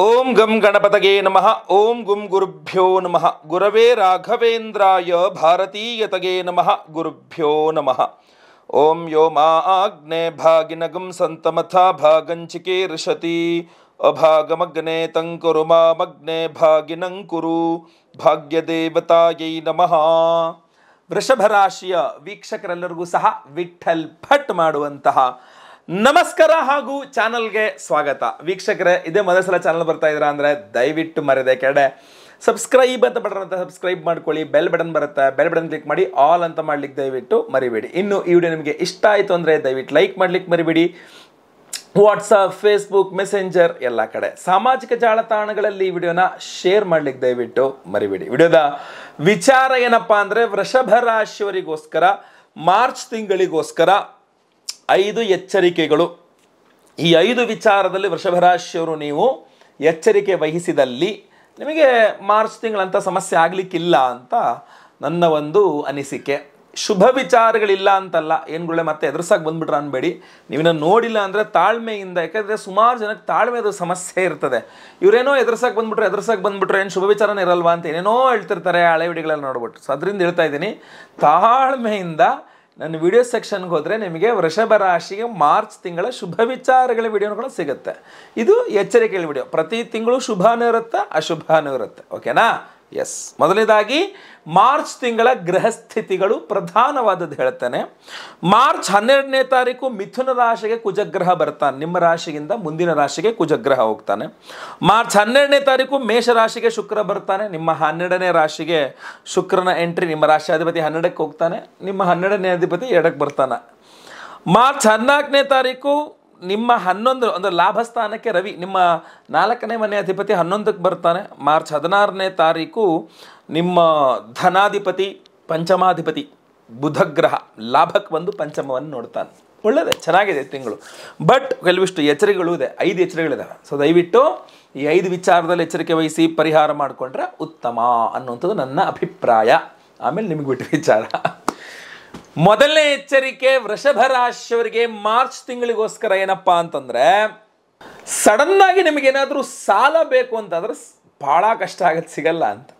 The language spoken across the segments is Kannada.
ಓಂ ಗಂ ಗಣಪತಗೆ ನಮಃ ಓಂ ಗುಂ ಗುರುಭ್ಯೋ ನಮಃ ಗುರವೇ ರಾಘವೇಂದ್ರಾಯ ಭಾರತೀಯತಗೆ ನಮಃ ಗುರುಭ್ಯೋ ನಮಃ ಓಂ ಯೋ ಮಾ ಆಗ್ನೆ ಭಾಗಿನಗಂ ಸಂತಮಥ ಭಾಗಂಚಿಕೆ ಋಷತಿ ಅಭಾಗಮಗ್ನೆ ತಂಕುರು ಮಾಮಗ್ನೆ ಭಾಗಿನಂಕುರು ಭಾಗ್ಯದೇವತಾಯೈ ನಮಃ ವೃಷಭ ರಾಶಿಯ ವೀಕ್ಷಕರೆಲ್ಲರಿಗೂ ಸಹ ವಿಠಲ್ ಭಟ್ ಮಾಡುವಂತಹ ನಮಸ್ಕಾರ ಹಾಗೂ ಚಾನಲ್ಗೆ ಸ್ವಾಗತ ವೀಕ್ಷಕರೇ ಇದೇ ಮೊದಲ ಸಲ ಚಾನಲ್ ಬರ್ತಾ ಇದ್ರ ಅಂದರೆ ದಯವಿಟ್ಟು ಮರೆಯದೆ ಕೆಡೆ ಸಬ್ಸ್ಕ್ರೈಬ್ ಅಂತ ಬಟನ್ ಅಂತ ಸಬ್ಸ್ಕ್ರೈಬ್ ಮಾಡ್ಕೊಳ್ಳಿ ಬೆಲ್ ಬಟನ್ ಬರುತ್ತೆ ಬೆಲ್ ಬಟನ್ ಕ್ಲಿಕ್ ಮಾಡಿ ಆಲ್ ಅಂತ ಮಾಡ್ಲಿಕ್ಕೆ ದಯವಿಟ್ಟು ಮರಿಬೇಡಿ ಇನ್ನು ಈ ವಿಡಿಯೋ ನಿಮಗೆ ಇಷ್ಟ ಆಯಿತು ಅಂದರೆ ದಯವಿಟ್ಟು ಲೈಕ್ ಮಾಡ್ಲಿಕ್ಕೆ ಮರಿಬೇಡಿ ವಾಟ್ಸಪ್ ಫೇಸ್ಬುಕ್ ಮೆಸೆಂಜರ್ ಎಲ್ಲ ಕಡೆ ಸಾಮಾಜಿಕ ಜಾಲತಾಣಗಳಲ್ಲಿ ಈ ವಿಡಿಯೋನ ಶೇರ್ ಮಾಡ್ಲಿಕ್ಕೆ ದಯವಿಟ್ಟು ಮರಿಬೇಡಿ ವಿಡಿಯೋದ ವಿಚಾರ ಏನಪ್ಪಾ ಅಂದರೆ ವೃಷಭ ರಾಶಿಯವರಿಗೋಸ್ಕರ ಮಾರ್ಚ್ ತಿಂಗಳಿಗೋಸ್ಕರ ಐದು ಎಚ್ಚರಿಕೆಗಳು ಈ ಐದು ವಿಚಾರದಲ್ಲಿ ವೃಷಭರಾಶಿಯವರು ನೀವು ಎಚ್ಚರಿಕೆ ವಹಿಸಿದಲ್ಲಿ ನಿಮಗೆ ಮಾರ್ಚ್ ತಿಂಗಳಂಥ ಸಮಸ್ಯೆ ಆಗಲಿಕ್ಕಿಲ್ಲ ಅಂತ ನನ್ನ ಒಂದು ಅನಿಸಿಕೆ ಶುಭ ವಿಚಾರಗಳಿಲ್ಲ ಅಂತಲ್ಲ ಏನುಗಳೇ ಮತ್ತೆ ಎದುರ್ಸಾಗಿ ಬಂದ್ಬಿಟ್ರೆ ಅನ್ಬೇಡಿ ನೀವಿನ ನೋಡಿಲ್ಲ ಅಂದರೆ ತಾಳ್ಮೆಯಿಂದ ಯಾಕಂದರೆ ಸುಮಾರು ಜನಕ್ಕೆ ತಾಳ್ಮೆದು ಸಮಸ್ಯೆ ಇರ್ತದೆ ಇವರೇನೋ ಎದುರ್ಸಾಗಿ ಬಂದ್ಬಿಟ್ರೆ ಎದುರ್ಸಾಗಿ ಬಂದ್ಬಿಟ್ರೆ ಏನು ಶುಭ ವಿಚಾರನೇ ಇರಲ್ವಾ ಅಂತ ಏನೇನೋ ಹೇಳ್ತಿರ್ತಾರೆ ಹಳೆ ವಿಡಿಗಳಲ್ಲಿ ನೋಡ್ಬಿಟ್ಟು ಸೊ ಅದರಿಂದ ಹೇಳ್ತಾ ಇದ್ದೀನಿ ತಾಳ್ಮೆಯಿಂದ ನನ್ನ ವಿಡಿಯೋ ಸೆಕ್ಷನ್ಗೆ ಹೋದರೆ ನಿಮಗೆ ವೃಷಭ ರಾಶಿಗೆ ಮಾರ್ಚ್ ತಿಂಗಳ ಶುಭ ವಿಚಾರಗಳ ವಿಡಿಯೋಗಳು ಸಿಗುತ್ತೆ ಇದು ಎಚ್ಚರಿಕೆಯ ವಿಡಿಯೋ ಪ್ರತಿ ತಿಂಗಳು ಶುಭನೂ ಇರುತ್ತೆ ಅಶುಭನೂ ಇರುತ್ತೆ ಓಕೆನಾ ಎಸ್ ಮೊದಲನೇದಾಗಿ ಮಾರ್ಚ್ ತಿಂಗಳ ಗ್ರಹಸ್ಥಿತಿಗಳು ಪ್ರಧಾನವಾದದ್ದು ಹೇಳ್ತಾನೆ ಮಾರ್ಚ್ ಹನ್ನೆರಡನೇ ತಾರೀಕು ಮಿಥುನ ರಾಶಿಗೆ ಕುಜಗ್ರಹ ಬರ್ತಾನೆ ನಿಮ್ಮ ರಾಶಿಗಿಂತ ಮುಂದಿನ ರಾಶಿಗೆ ಕುಜಗ್ರಹ ಹೋಗ್ತಾನೆ ಮಾರ್ಚ್ ಹನ್ನೆರಡನೇ ತಾರೀಕು ಮೇಷ ರಾಶಿಗೆ ಶುಕ್ರ ಬರ್ತಾನೆ ನಿಮ್ಮ ಹನ್ನೆರಡನೇ ರಾಶಿಗೆ ಶುಕ್ರನ ಎಂಟ್ರಿ ನಿಮ್ಮ ರಾಶಿಯಾಧಿಪತಿ ಹನ್ನೆರಡಕ್ಕೆ ಹೋಗ್ತಾನೆ ನಿಮ್ಮ ಹನ್ನೆರಡನೇ ಅಧಿಪತಿ ಎರಡಕ್ಕೆ ಬರ್ತಾನೆ ಮಾರ್ಚ್ ಹದಿನಾಲ್ಕನೇ ತಾರೀಕು ನಿಮ್ಮ ಹನ್ನೊಂದು ಅಂದರೆ ಲಾಭಸ್ಥಾನಕ್ಕೆ ರವಿ ನಿಮ್ಮ ನಾಲ್ಕನೇ ಮನೆ ಅಧಿಪತಿ ಹನ್ನೊಂದಕ್ಕೆ ಬರ್ತಾನೆ ಮಾರ್ಚ್ ಹದಿನಾರನೇ ತಾರೀಕು ನಿಮ್ಮ ಧನಾಧಿಪತಿ ಪಂಚಮಾಧಿಪತಿ ಬುಧಗ್ರಹ ಲಾಭಕ್ಕೆ ಬಂದು ಪಂಚಮವನ್ನು ನೋಡ್ತಾನೆ ಒಳ್ಳೆಯದೇ ಚೆನ್ನಾಗಿದೆ ತಿಂಗಳು ಬಟ್ ಕೆಲವಿಷ್ಟು ಎಚ್ಚರಿಕೆಗಳು ಇದೆ ಐದು ಎಚ್ಚರಿಕೆಗಳಿದ್ದಾವೆ ಸೊ ದಯವಿಟ್ಟು ಈ ಐದು ವಿಚಾರದಲ್ಲಿ ಎಚ್ಚರಿಕೆ ವಹಿಸಿ ಪರಿಹಾರ ಮಾಡಿಕೊಂಡ್ರೆ ಉತ್ತಮ ಅನ್ನುವಂಥದ್ದು ನನ್ನ ಅಭಿಪ್ರಾಯ ಆಮೇಲೆ ನಿಮಗೆ ಬಿಟ್ಟು ವಿಚಾರ ಮೊದಲನೇ ಎಚ್ಚರಿಕೆ ವೃಷಭ ರಾಶಿಯವರಿಗೆ ಮಾರ್ಚ್ ತಿಂಗಳಿಗೋಸ್ಕರ ಏನಪ್ಪಾ ಅಂತಂದ್ರೆ ಸಡನ್ ಆಗಿ ನಿಮಗೇನಾದರೂ ಸಾಲ ಬೇಕು ಅಂತಂದ್ರೆ ಭಾಳ ಕಷ್ಟ ಆಗತ್ತೆ ಸಿಗಲ್ಲ ಅಂತ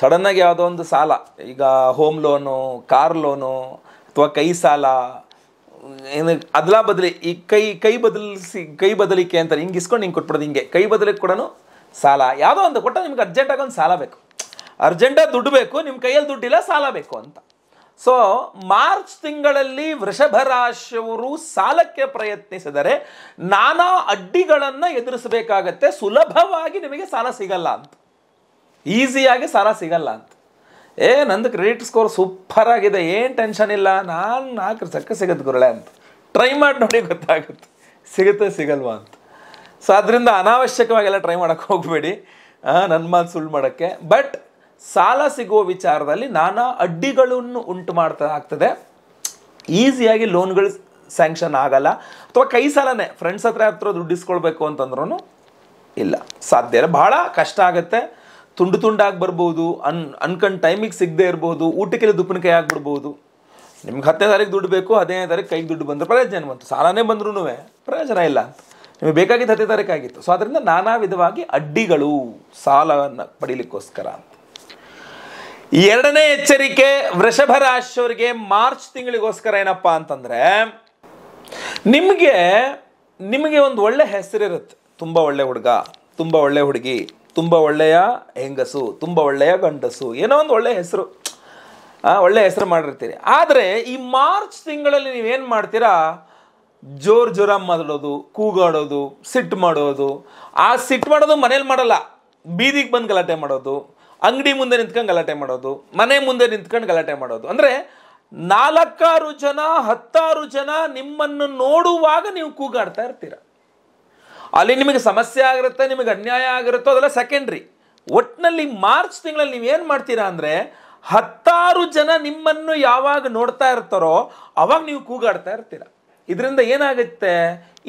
ಸಡನ್ನಾಗಿ ಯಾವುದೋ ಒಂದು ಸಾಲ ಈಗ ಹೋಮ್ ಲೋನು ಕಾರ್ ಲೋನು ಅಥವಾ ಕೈ ಸಾಲ ಏನು ಅದಲ ಬದಲಿ ಈ ಕೈ ಕೈ ಬದಲಿಸಿ ಕೈ ಬದಲಿಕೆ ಅಂತಾರೆ ಹಿಂಗೆ ಇಸ್ಕೊಂಡು ಹಿಂಗೆ ಕೊಟ್ಬಿಡೋದು ಹಿಂಗೆ ಕೈ ಬದಲಿಗೆ ಕೂಡ ಸಾಲ ಯಾವುದೋ ಒಂದು ಕೊಟ್ಟ ನಿಮ್ಗೆ ಅರ್ಜೆಂಟಾಗಿ ಒಂದು ಸಾಲ ಬೇಕು ಅರ್ಜೆಂಟಾಗಿ ದುಡ್ಡು ಬೇಕು ನಿಮ್ಮ ಕೈಯಲ್ಲಿ ದುಡ್ಡಿಲ್ಲ ಸಾಲ ಬೇಕು ಅಂತ ಸೊ ಮಾರ್ಚ್ ತಿಂಗಳಲ್ಲಿ ವೃಷಭ ರಾಶಿಯವರು ಸಾಲಕ್ಕೆ ಪ್ರಯತ್ನಿಸಿದರೆ ನಾನಾ ಅಡ್ಡಿಗಳನ್ನು ಎದುರಿಸಬೇಕಾಗತ್ತೆ ಸುಲಭವಾಗಿ ನಿಮಗೆ ಸಾಲ ಸಿಗಲ್ಲ ಅಂತ ಈಸಿಯಾಗಿ ಸಾಲ ಸಿಗಲ್ಲ ಅಂತ ಏ ನಂದು ಕ್ರೆಡಿಟ್ ಸ್ಕೋರ್ ಸೂಪರ್ ಆಗಿದೆ ಏನು ಟೆನ್ಷನ್ ಇಲ್ಲ ನಾನು ನಾಲ್ಕು ಚಕ್ಕ ಸಿಗುತ್ತೆ ಗುರುಳೆ ಅಂತ ಟ್ರೈ ಮಾಡಿ ನೋಡಿ ಗೊತ್ತಾಗುತ್ತೆ ಸಿಗುತ್ತೆ ಸಿಗಲ್ವಾ ಅಂತ ಸೊ ಅದರಿಂದ ಅನಾವಶ್ಯಕವಾಗೆಲ್ಲ ಟ್ರೈ ಮಾಡೋಕೆ ಹೋಗಬೇಡಿ ನನ್ನ ಮಾತು ಸುಳ್ಳು ಮಾಡೋಕ್ಕೆ ಬಟ್ ಸಾಲ ಸಿಗುವ ವಿಚಾರದಲ್ಲಿ ನಾನಾ ಅಡ್ಡಿಗಳನ್ನು ಉಂಟು ಮಾಡ್ತಾ ಆಗ್ತದೆ ಈಸಿಯಾಗಿ ಲೋನ್ಗಳು ಸ್ಯಾಂಕ್ಷನ್ ಆಗಲ್ಲ ಅಥವಾ ಕೈ ಸಾಲನೇ ಫ್ರೆಂಡ್ಸ್ ಹತ್ರ ಹತ್ರ ದುಡ್ಡು ಇಸ್ಕೊಳ್ಬೇಕು ಅಂತಂದ್ರೂ ಇಲ್ಲ ಸಾಧ್ಯ ಇಲ್ಲ ಬಹಳ ಕಷ್ಟ ಆಗುತ್ತೆ ತುಂಡು ತುಂಡಾಗಿ ಬರ್ಬೋದು ಅನ್ ಅನ್ಕಂಡ್ ಟೈಮಿಗೆ ಸಿಗದೆ ಇರ್ಬೋದು ಊಟಕ್ಕೆಲ್ಲ ದುಪ್ಪನಕಾಯಿ ಆಗಿಬಿಡ್ಬೋದು ನಿಮ್ಗೆ ಹತ್ತನೇ ತಾರೀಕು ದುಡ್ಡು ಬೇಕು ಹದಿನೈದು ತಾರೀಕು ಕೈಗೆ ದುಡ್ಡು ಬಂದರೆ ಪ್ರಯೋಜನ ಬಂತು ಸಾಲನೇ ಬಂದ್ರೂ ಪ್ರಯೋಜನ ಇಲ್ಲ ನಿಮಗೆ ಬೇಕಾಗಿದ್ದು ಹತ್ತನೇ ತಾರೀಕು ಆಗಿತ್ತು ಸೊ ಅದರಿಂದ ನಾನಾ ವಿಧವಾಗಿ ಅಡ್ಡಿಗಳು ಸಾಲವನ್ನು ಪಡೀಲಿಕ್ಕೋಸ್ಕರ ಎರಡನೇ ಎಚ್ಚರಿಕೆ ವೃಷಭ ರಾಶಿಯವರಿಗೆ ಮಾರ್ಚ್ ತಿಂಗಳಿಗೋಸ್ಕರ ಏನಪ್ಪ ಅಂತಂದರೆ ನಿಮಗೆ ನಿಮಗೆ ಒಂದು ಒಳ್ಳೆ ಹೆಸರಿರುತ್ತೆ ತುಂಬ ಒಳ್ಳೆ ಹುಡುಗ ತುಂಬ ಒಳ್ಳೆ ಹುಡುಗಿ ತುಂಬ ಒಳ್ಳೆಯ ಹೆಂಗಸು ತುಂಬ ಒಳ್ಳೆಯ ಗಂಡಸು ಏನೋ ಒಂದು ಒಳ್ಳೆಯ ಹೆಸರು ಒಳ್ಳೆ ಹೆಸರು ಮಾಡಿರ್ತೀರಿ ಆದರೆ ಈ ಮಾರ್ಚ್ ತಿಂಗಳಲ್ಲಿ ನೀವೇನು ಮಾಡ್ತೀರಾ ಜೋರು ಜೋರ ಮಾತಾಡೋದು ಕೂಗಾಡೋದು ಸಿಟ್ಟು ಮಾಡೋದು ಆ ಸಿಟ್ಟು ಮಾಡೋದು ಮನೇಲಿ ಮಾಡಲ್ಲ ಬೀದಿಗೆ ಬಂದು ಗಲಾಟೆ ಮಾಡೋದು ಅಂಗಡಿ ಮುಂದೆ ನಿಂತ್ಕೊಂಡು ಗಲಾಟೆ ಮಾಡೋದು ಮನೆ ಮುಂದೆ ನಿಂತ್ಕೊಂಡು ಗಲಾಟೆ ಮಾಡೋದು ಅಂದರೆ ನಾಲ್ಕಾರು ಜನ ಹತ್ತಾರು ಜನ ನಿಮ್ಮನ್ನು ನೋಡುವಾಗ ನೀವು ಕೂಗಾಡ್ತಾ ಇರ್ತೀರ ಅಲ್ಲಿ ನಿಮಗೆ ಸಮಸ್ಯೆ ಆಗಿರುತ್ತೆ ನಿಮಗೆ ಅನ್ಯಾಯ ಆಗಿರುತ್ತೋ ಅದೆಲ್ಲ ಸೆಕೆಂಡ್ರಿ ಒಟ್ಟಿನಲ್ಲಿ ಮಾರ್ಚ್ ತಿಂಗಳಲ್ಲಿ ನೀವೇನು ಮಾಡ್ತೀರಾ ಅಂದರೆ ಹತ್ತಾರು ಜನ ನಿಮ್ಮನ್ನು ಯಾವಾಗ ನೋಡ್ತಾ ಇರ್ತಾರೋ ಅವಾಗ ನೀವು ಕೂಗಾಡ್ತಾ ಇರ್ತೀರ ಇದರಿಂದ ಏನಾಗುತ್ತೆ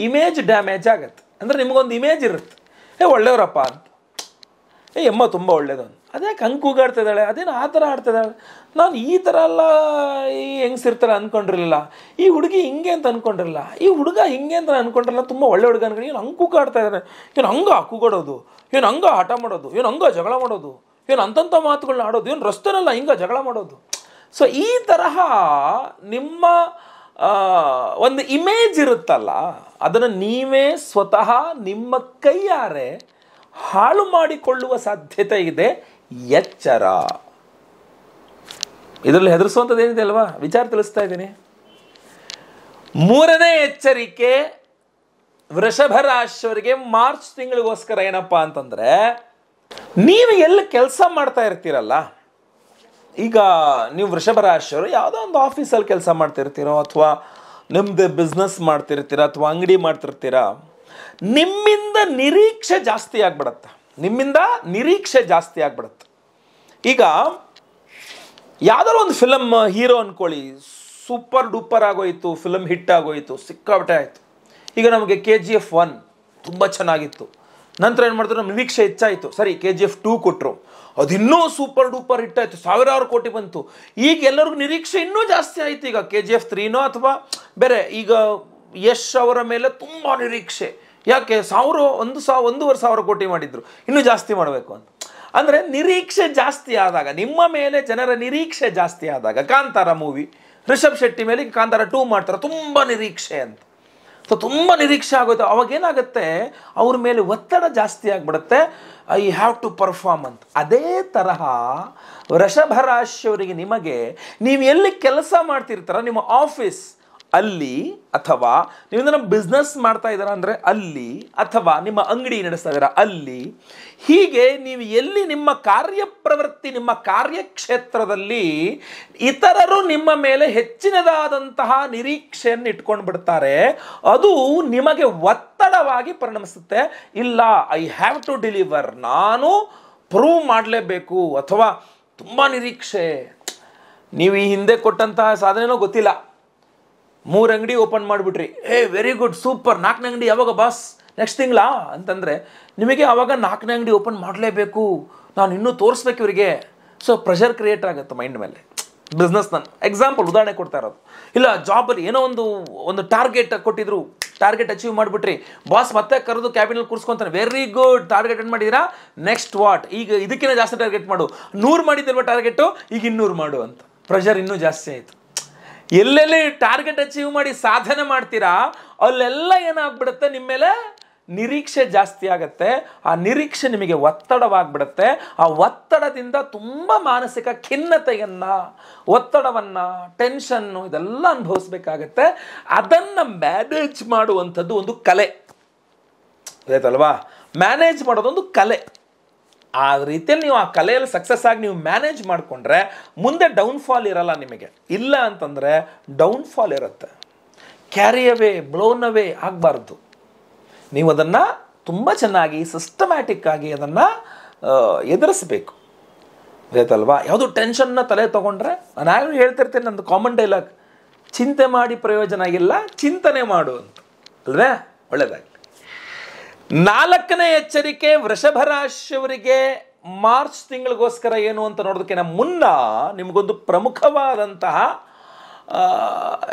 ಇಮೇಜ್ ಡ್ಯಾಮೇಜ್ ಆಗುತ್ತೆ ಅಂದರೆ ನಿಮಗೊಂದು ಇಮೇಜ್ ಇರುತ್ತೆ ಏ ಒಳ್ಳೆಯವರಪ್ಪ ಅಂತ ಏ ಎಮ್ಮ ತುಂಬ ಒಳ್ಳೇದು ಅಂತ ಅದ್ಯಾಕೆ ಹಂಗೆ ಕೂಗಾಡ್ತಾ ಇದ್ದಾಳೆ ಅದೇನು ಆ ಥರ ಆಡ್ತಾ ನಾನು ಈ ಥರ ಎಲ್ಲ ಈ ಹೆಂಗ್ಸಿರ್ತಾರೆ ಅಂದ್ಕೊಂಡಿರಲಿಲ್ಲ ಈ ಹುಡುಗಿ ಹಿಂಗೆ ಅಂತ ಅಂದ್ಕೊಂಡಿರಲಿಲ್ಲ ಈ ಹುಡುಗ ಹಿಂಗೆ ಅಂತ ಅಂದ್ಕೊಂಡಿರಲ್ಲ ತುಂಬ ಒಳ್ಳೆ ಹುಡುಗ ಅನ್ಕೊಂಡು ಇವನು ಹಂಗೆ ಕೂಗಾಡ್ತಾ ಇದ್ದಾನೆ ಇವನು ಹಂಗೆ ಕೂಗಾಡೋದು ಇವನು ಹಂಗೆ ಹಠ ಮಾಡೋದು ಇವನು ಹಂಗೆ ಜಗಳ ಮಾಡೋದು ಇವನು ಅಂತಂಥ ಮಾತುಗಳನ್ನ ಆಡೋದು ಇವನು ರಸ್ತೆನಲ್ಲ ಹಿಂಗೆ ಜಗಳ ಮಾಡೋದು ಸೊ ಈ ತರಹ ನಿಮ್ಮ ಒಂದು ಇಮೇಜ್ ಇರುತ್ತಲ್ಲ ಅದನ್ನು ನೀವೇ ಸ್ವತಃ ನಿಮ್ಮ ಕೈಯಾರೆ ಹಾಳು ಮಾಡಿಕೊಳ್ಳುವ ಸಾಧ್ಯತೆ ಇದೆ ಎಚ್ಚರ ಇದರಲ್ಲಿ ಹೆದರಿಸುವಂಥದ್ದು ಏನಿದೆ ಅಲ್ವಾ ವಿಚಾರ ತಿಳಿಸ್ತಾ ಇದ್ದೀನಿ ಮೂರನೇ ಎಚ್ಚರಿಕೆ ವೃಷಭ ರಾಶಿಯವರಿಗೆ ಮಾರ್ಚ್ ತಿಂಗಳಿಗೋಸ್ಕರ ಏನಪ್ಪ ಅಂತಂದರೆ ನೀವು ಎಲ್ಲಿ ಕೆಲಸ ಮಾಡ್ತಾ ಇರ್ತೀರಲ್ಲ ಈಗ ನೀವು ರಾಶಿಯವರು ಯಾವುದೋ ಒಂದು ಆಫೀಸಲ್ಲಿ ಕೆಲಸ ಮಾಡ್ತಿರ್ತೀರೋ ಅಥವಾ ನಿಮ್ಮದು ಬಿಸ್ನೆಸ್ ಮಾಡ್ತಿರ್ತೀರ ಅಥವಾ ಅಂಗಡಿ ಮಾಡ್ತಿರ್ತೀರ ನಿಮ್ಮಿಂದ ನಿರೀಕ್ಷೆ ಜಾಸ್ತಿ ಆಗಿಬಿಡತ್ತೆ ನಿಮ್ಮಿಂದ ನಿರೀಕ್ಷೆ ಜಾಸ್ತಿ ಆಗ್ಬಿಡುತ್ತೆ ಈಗ ಯಾವ್ದಾದ್ರು ಒಂದು ಫಿಲಮ್ ಹೀರೋ ಅಂದ್ಕೊಳ್ಳಿ ಸೂಪರ್ ಡೂಪರ್ ಆಗೋಯಿತು ಫಿಲಮ್ ಹಿಟ್ ಆಗೋಯಿತು ಸಿಕ್ಕಾಪಟ್ಟೆ ಆಯಿತು ಈಗ ನಮಗೆ ಕೆ ಜಿ ಎಫ್ ಒನ್ ತುಂಬ ಚೆನ್ನಾಗಿತ್ತು ನಂತರ ಏನು ಮಾಡಿದ್ರು ನಮ್ಮ ನಿರೀಕ್ಷೆ ಹೆಚ್ಚಾಯಿತು ಸರಿ ಕೆ ಜಿ ಎಫ್ ಟೂ ಕೊಟ್ಟರು ಅದಿನ್ನೂ ಸೂಪರ್ ಡೂಪರ್ ಹಿಟ್ ಆಯಿತು ಸಾವಿರಾರು ಕೋಟಿ ಬಂತು ಈಗ ಎಲ್ಲರಿಗೂ ನಿರೀಕ್ಷೆ ಇನ್ನೂ ಜಾಸ್ತಿ ಆಯಿತು ಈಗ ಕೆ ಜಿ ಎಫ್ ತ್ರೀನೋ ಅಥವಾ ಬೇರೆ ಈಗ ಯಶ್ ಅವರ ಮೇಲೆ ತುಂಬ ನಿರೀಕ್ಷೆ ಯಾಕೆ ಸಾವಿರ ಒಂದು ಸಾವಿರ ಒಂದೂವರೆ ಸಾವಿರ ಕೋಟಿ ಮಾಡಿದ್ರು ಇನ್ನೂ ಜಾಸ್ತಿ ಮಾಡಬೇಕು ಅಂತ ಅಂದರೆ ನಿರೀಕ್ಷೆ ಜಾಸ್ತಿ ಆದಾಗ ನಿಮ್ಮ ಮೇಲೆ ಜನರ ನಿರೀಕ್ಷೆ ಜಾಸ್ತಿ ಆದಾಗ ಕಾಂತಾರ ಮೂವಿ ರಿಷಬ್ ಶೆಟ್ಟಿ ಮೇಲೆ ಕಾಂತಾರ ಟೂ ಮಾಡ್ತಾರೆ ತುಂಬ ನಿರೀಕ್ಷೆ ಅಂತ ಸೊ ತುಂಬ ನಿರೀಕ್ಷೆ ಆಗೋಯ್ತು ಅವಾಗೇನಾಗುತ್ತೆ ಅವ್ರ ಮೇಲೆ ಒತ್ತಡ ಜಾಸ್ತಿ ಆಗಿಬಿಡುತ್ತೆ ಐ ಹ್ಯಾವ್ ಟು ಪರ್ಫಾರ್ಮ್ ಅಂತ ಅದೇ ತರಹ ವೃಷಭರಾಶಿಯವರಿಗೆ ನಿಮಗೆ ನೀವು ಎಲ್ಲಿ ಕೆಲಸ ಮಾಡ್ತಿರ್ತಾರ ನಿಮ್ಮ ಆಫೀಸ್ ಅಲ್ಲಿ ಅಥವಾ ನಮ್ಮ ಬಿಸ್ನೆಸ್ ಮಾಡ್ತಾ ಇದ್ದೀರಾ ಅಂದರೆ ಅಲ್ಲಿ ಅಥವಾ ನಿಮ್ಮ ಅಂಗಡಿ ನಡೆಸ್ತಾ ಇದ್ದೀರಾ ಅಲ್ಲಿ ಹೀಗೆ ನೀವು ಎಲ್ಲಿ ನಿಮ್ಮ ಕಾರ್ಯಪ್ರವೃತ್ತಿ ನಿಮ್ಮ ಕಾರ್ಯಕ್ಷೇತ್ರದಲ್ಲಿ ಇತರರು ನಿಮ್ಮ ಮೇಲೆ ಹೆಚ್ಚಿನದಾದಂತಹ ನಿರೀಕ್ಷೆಯನ್ನು ಇಟ್ಕೊಂಡು ಬಿಡ್ತಾರೆ ಅದು ನಿಮಗೆ ಒತ್ತಡವಾಗಿ ಪರಿಣಮಿಸುತ್ತೆ ಇಲ್ಲ ಐ ಹ್ಯಾವ್ ಟು ಡೆಲಿವರ್ ನಾನು ಪ್ರೂವ್ ಮಾಡಲೇಬೇಕು ಅಥವಾ ತುಂಬ ನಿರೀಕ್ಷೆ ನೀವು ಈ ಹಿಂದೆ ಕೊಟ್ಟಂತಹ ಸಾಧನೆನೂ ಗೊತ್ತಿಲ್ಲ ಮೂರು ಅಂಗಡಿ ಓಪನ್ ಮಾಡಿಬಿಟ್ರಿ ಏ ವೆರಿ ಗುಡ್ ಸೂಪರ್ ನಾಲ್ಕನೇ ಅಂಗಡಿ ಯಾವಾಗ ಬಾಸ್ ನೆಕ್ಸ್ಟ್ ತಿಂಗಳಾ ಅಂತಂದರೆ ನಿಮಗೆ ಆವಾಗ ನಾಲ್ಕನೇ ಅಂಗಡಿ ಓಪನ್ ಮಾಡಲೇಬೇಕು ನಾನು ಇನ್ನೂ ತೋರಿಸ್ಬೇಕು ಇವರಿಗೆ ಸೊ ಪ್ರೆಷರ್ ಕ್ರಿಯೇಟ್ ಆಗುತ್ತೆ ಮೈಂಡ್ ಮೇಲೆ ಬಿಸ್ನೆಸ್ ನಾನು ಎಕ್ಸಾಂಪಲ್ ಉದಾಹರಣೆ ಕೊಡ್ತಾ ಇರೋದು ಇಲ್ಲ ಜಾಬಲ್ಲಿ ಏನೋ ಒಂದು ಒಂದು ಟಾರ್ಗೆಟ್ ಕೊಟ್ಟಿದ್ರು ಟಾರ್ಗೆಟ್ ಅಚೀವ್ ಮಾಡಿಬಿಟ್ರಿ ಬಾಸ್ ಮತ್ತೆ ಕರೆದು ಕ್ಯಾಬಿನಲ್ಲಿ ಕೂರಿಸ್ಕೊತಾನೆ ವೆರಿ ಗುಡ್ ಟಾರ್ಗೆಟ್ ಏನು ಮಾಡಿದಿರಾ ನೆಕ್ಸ್ಟ್ ವಾಟ್ ಈಗ ಇದಕ್ಕಿಂತ ಜಾಸ್ತಿ ಟಾರ್ಗೆಟ್ ಮಾಡು ನೂರು ಮಾಡಿದ್ದಲ್ವ ಟಾರ್ಗೆಟು ಈಗ ಇನ್ನೂರು ಮಾಡು ಅಂತ ಪ್ರೆಷರ್ ಇನ್ನೂ ಜಾಸ್ತಿ ಆಯಿತು ಎಲ್ಲೆಲ್ಲಿ ಟಾರ್ಗೆಟ್ ಅಚೀವ್ ಮಾಡಿ ಸಾಧನೆ ಮಾಡ್ತೀರಾ ಅಲ್ಲೆಲ್ಲ ಏನಾಗ್ಬಿಡುತ್ತೆ ನಿಮ್ಮ ಮೇಲೆ ನಿರೀಕ್ಷೆ ಜಾಸ್ತಿ ಆಗುತ್ತೆ ಆ ನಿರೀಕ್ಷೆ ನಿಮಗೆ ಒತ್ತಡವಾಗ್ಬಿಡುತ್ತೆ ಆ ಒತ್ತಡದಿಂದ ತುಂಬ ಮಾನಸಿಕ ಖಿನ್ನತೆಯನ್ನು ಒತ್ತಡವನ್ನು ಟೆನ್ಷನ್ನು ಇದೆಲ್ಲ ಅನುಭವಿಸ್ಬೇಕಾಗತ್ತೆ ಅದನ್ನು ಮ್ಯಾನೇಜ್ ಮಾಡುವಂಥದ್ದು ಒಂದು ಕಲೆ ಗೊತ್ತಾಯ್ತಲ್ವಾ ಮ್ಯಾನೇಜ್ ಮಾಡೋದೊಂದು ಕಲೆ ಆ ರೀತಿಯಲ್ಲಿ ನೀವು ಆ ಕಲೆಯಲ್ಲಿ ಸಕ್ಸಸ್ ಆಗಿ ನೀವು ಮ್ಯಾನೇಜ್ ಮಾಡಿಕೊಂಡ್ರೆ ಮುಂದೆ ಡೌನ್ಫಾಲ್ ಇರಲ್ಲ ನಿಮಗೆ ಇಲ್ಲ ಅಂತಂದರೆ ಡೌನ್ಫಾಲ್ ಇರುತ್ತೆ ಕ್ಯಾರಿ ಅವೇ ಬ್ಲೋನ್ ಅವೇ ಆಗಬಾರ್ದು ನೀವು ಅದನ್ನು ತುಂಬ ಚೆನ್ನಾಗಿ ಸಿಸ್ಟಮ್ಯಾಟಿಕ್ ಆಗಿ ಅದನ್ನು ಎದುರಿಸಬೇಕು ಗೊತ್ತಾಯ್ತಲ್ವಾ ಯಾವುದು ಟೆನ್ಷನ್ನ ತಲೆ ತೊಗೊಂಡ್ರೆ ನಾನು ಆಗಲೂ ಹೇಳ್ತಿರ್ತೀನಿ ನಂದು ಕಾಮನ್ ಡೈಲಾಗ್ ಚಿಂತೆ ಮಾಡಿ ಪ್ರಯೋಜನ ಆಗಿಲ್ಲ ಚಿಂತನೆ ಮಾಡು ಅಂತ ಅಲ್ವೇ ಒಳ್ಳೆಯದಾಗಿ ನಾಲ್ಕನೇ ಎಚ್ಚರಿಕೆ ವೃಷಭ ರಾಶಿಯವರಿಗೆ ಮಾರ್ಚ್ ತಿಂಗಳಿಗೋಸ್ಕರ ಏನು ಅಂತ ನೋಡೋದಕ್ಕಿಂತ ಮುನ್ನ ನಿಮಗೊಂದು ಪ್ರಮುಖವಾದಂತಹ